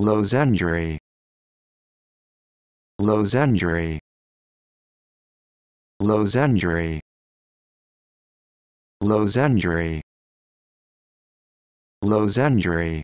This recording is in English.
Lozengery Lozengery Lozengery Lozengery Lozengery